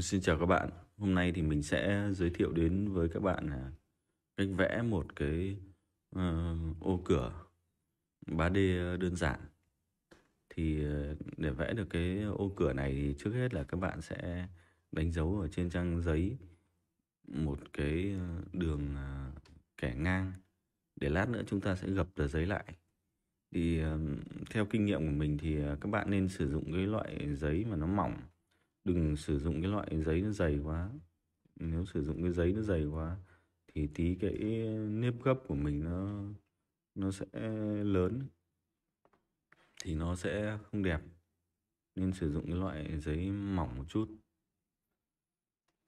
Xin chào các bạn, hôm nay thì mình sẽ giới thiệu đến với các bạn à, cách vẽ một cái uh, ô cửa 3D đơn giản. Thì ờ, để vẽ được cái ô cửa này thì trước hết là các bạn sẽ đánh dấu ở trên trang giấy một cái ờ, đường à, kẻ ngang để lát nữa chúng ta sẽ gập tờ giấy lại. Thì theo kinh nghiệm của mình thì à, các bạn nên sử dụng cái loại giấy mà nó mỏng đừng sử dụng cái loại giấy nó dày quá nếu sử dụng cái giấy nó dày quá thì tí cái nếp gấp của mình nó nó sẽ lớn thì nó sẽ không đẹp nên sử dụng cái loại giấy mỏng một chút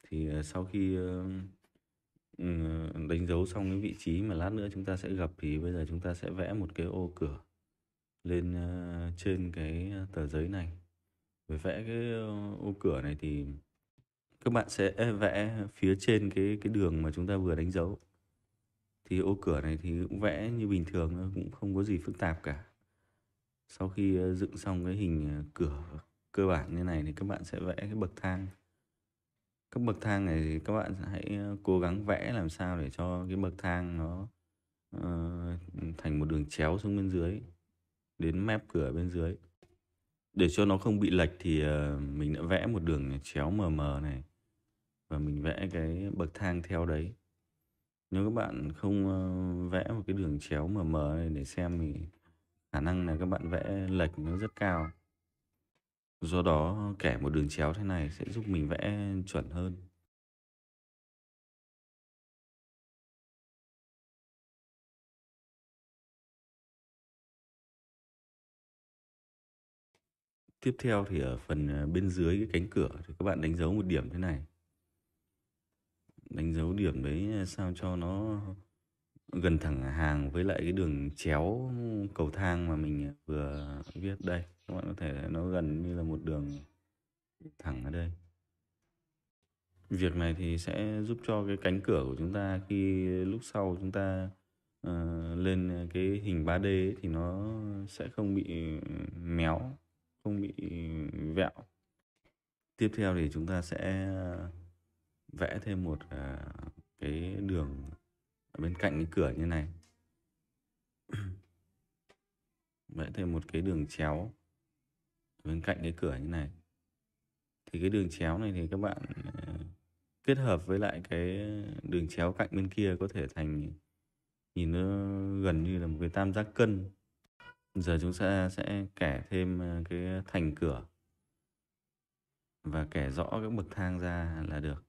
thì ờ, sau khi ờ, ừ, đánh dấu xong cái vị trí mà lát nữa chúng ta sẽ gặp thì bây giờ chúng ta sẽ vẽ một cái ô cửa lên ờ, trên cái tờ giấy này với vẽ cái ờ, ô cửa này thì các bạn sẽ vẽ phía trên cái cái đường mà chúng ta vừa đánh dấu thì ô cửa này thì cũng vẽ như bình thường cũng không có gì phức tạp cả sau khi ờ, dựng xong cái hình ờ, cửa cơ bản như này thì các bạn sẽ vẽ cái bậc thang các bậc thang này thì các bạn hãy cố gắng vẽ làm sao để cho cái bậc thang nó uh, thành một đường chéo xuống bên dưới đến mép cửa bên dưới để cho nó không bị lệch thì ờ, mình đã vẽ một đường chéo mờ mờ này và mình vẽ cái bậc thang theo đấy nếu các bạn không ờ, vẽ một cái đường chéo mờ mờ này để xem thì khả năng là các bạn vẽ lệch nó rất cao do đó kẻ một đường chéo thế này sẽ giúp mình vẽ chuẩn hơn Tiếp theo thì ở phần ờ, bên dưới cái cánh cửa thì các bạn đánh dấu một điểm thế này. Đánh dấu điểm đấy ờ, sao cho nó gần thẳng hàng với lại cái đường chéo cầu thang mà mình ờ, vừa viết đây. Các bạn có thể nó gần như là một đường thẳng ở đây. Việc này thì sẽ giúp cho cái cánh cửa của chúng ta khi lúc sau chúng ta uh, lên cái hình 3D ấy, thì nó sẽ không bị méo không bị vẹo tiếp theo thì chúng ta sẽ ờ, vẽ thêm một ờ, cái đường bên cạnh cái cửa như này vẽ thêm một cái đường chéo bên cạnh cái cửa như này thì cái đường chéo này thì các bạn ờ, kết hợp với lại cái đường chéo cạnh bên kia có thể thành nhìn nó gần như là một cái tam giác cân giờ chúng sẽ sẽ kẻ thêm ờ, cái thành cửa và kẻ rõ các bậc thang ra là được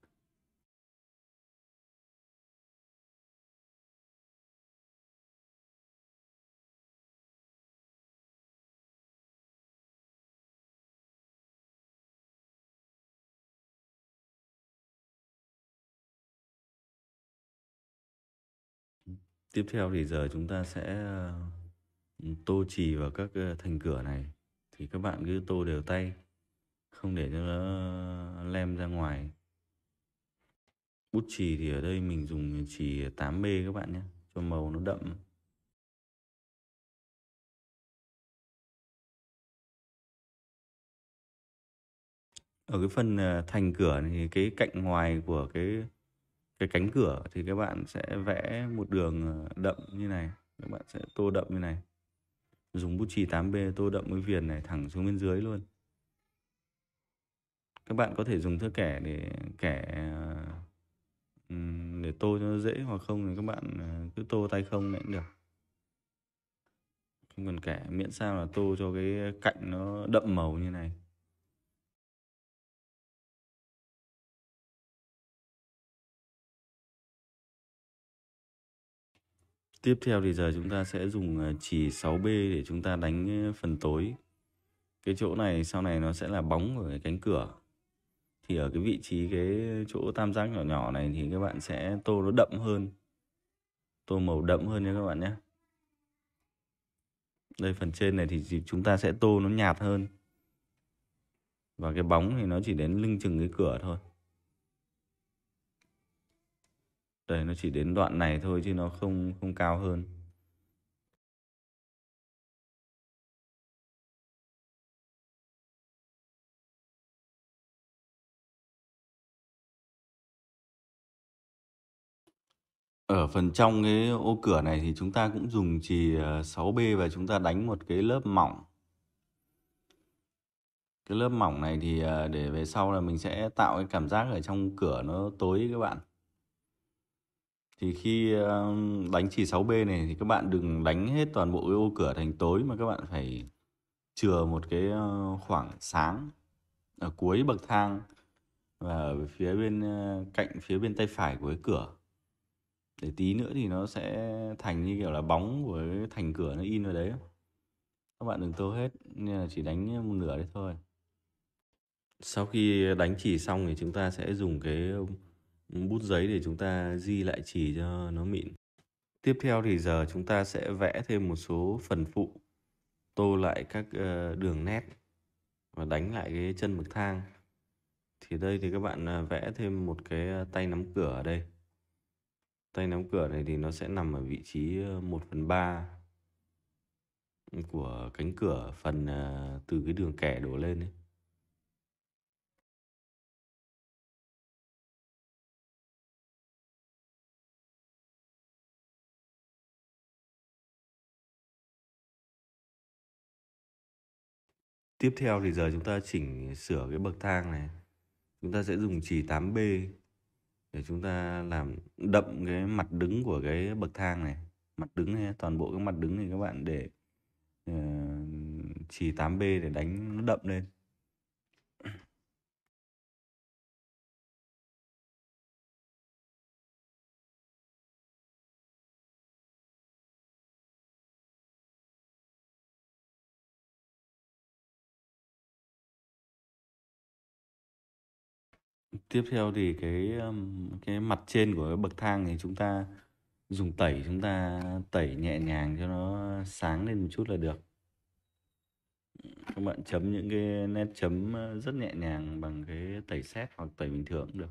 tiếp theo thì giờ chúng ta sẽ ờ, tô chì vào các thành cửa này thì các bạn cứ tô đều tay không để cho nó lem ra ngoài bút chì thì ở đây mình dùng chì 8B các bạn nhé cho màu nó đậm ở cái phần ờ, thành cửa thì cái cạnh ngoài của cái cái cánh cửa thì các bạn sẽ vẽ một đường ờ, đậm như này các bạn sẽ tô đậm như này dùng bút chì 8B tô đậm với viền này thẳng xuống bên dưới luôn các bạn có thể dùng thước kẻ để kẻ ờ, để tô cho nó dễ hoặc không thì các bạn ờ, cứ tô tay không cũng được không cần kẻ miễn sao là tô cho cái cạnh nó đậm màu như này Tiếp theo thì giờ chúng ta sẽ dùng ờ, chỉ 6B để chúng ta đánh ờ, phần tối. Cái chỗ này sau này nó sẽ là bóng của cái cánh cửa. Thì ở cái vị trí cái chỗ tam giác nhỏ nhỏ này thì các bạn sẽ tô nó đậm hơn. Tô màu đậm hơn nha các bạn nhé. Đây phần trên này thì chúng ta sẽ tô nó nhạt hơn. Và cái bóng thì nó chỉ đến lưng chừng cái cửa thôi. đây nó chỉ đến đoạn này thôi chứ nó không không cao hơn ở phần trong cái ô cửa này thì chúng ta cũng dùng chì 6B ờ, và chúng ta đánh một cái lớp mỏng cái lớp mỏng này thì ờ, để về sau là mình sẽ tạo cái cảm giác ở trong cửa nó tối các bạn thì khi đánh chỉ 6B này thì các bạn đừng đánh hết toàn bộ cái ô cửa thành tối mà các bạn phải chừa một cái ờ, khoảng sáng ở cuối bậc thang và ở phía bên ờ, cạnh phía bên tay phải của cái cửa để tí nữa thì nó sẽ thành như kiểu là bóng của cái thành cửa nó in vào đấy các bạn đừng tô hết nên là chỉ đánh một nửa đấy thôi sau khi đánh chỉ xong thì chúng ta sẽ dùng cái bút giấy để chúng ta di lại chỉ cho nó mịn. Tiếp theo thì giờ chúng ta sẽ vẽ thêm một số phần phụ, tô lại các ờ, đường nét và đánh lại cái chân bậc thang. Thì đây thì các bạn ờ, vẽ thêm một cái ờ, tay nắm cửa ở đây. Tay nắm cửa này thì nó sẽ nằm ở vị trí 1 phần 3 của cánh cửa phần từ cái đường kẻ đổ lên ấy. Tiếp theo thì giờ chúng ta chỉnh sửa cái bậc thang này. Chúng ta sẽ dùng chỉ 8B để chúng ta làm đậm cái mặt đứng của cái bậc thang này. Mặt đứng này, toàn bộ cái mặt đứng này các bạn để uh, chỉ 8B để đánh nó đậm lên. tiếp theo thì cái cái mặt trên của bậc thang thì chúng ta dùng tẩy chúng ta tẩy nhẹ nhàng cho nó sáng lên một chút là được các bạn chấm những cái nét chấm rất nhẹ nhàng bằng cái tẩy xét hoặc tẩy bình thường cũng được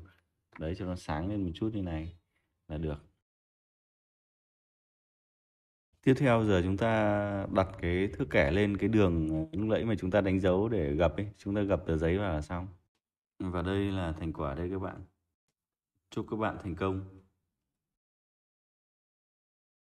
đấy cho nó sáng lên một chút như này là được tiếp theo giờ chúng ta đặt cái thước kẻ lên cái đường ờ, lúc nãy mà chúng ta đánh dấu để gập ấy chúng ta gập tờ giấy vào là xong và đây là thành quả đây các bạn. Chúc các bạn thành công.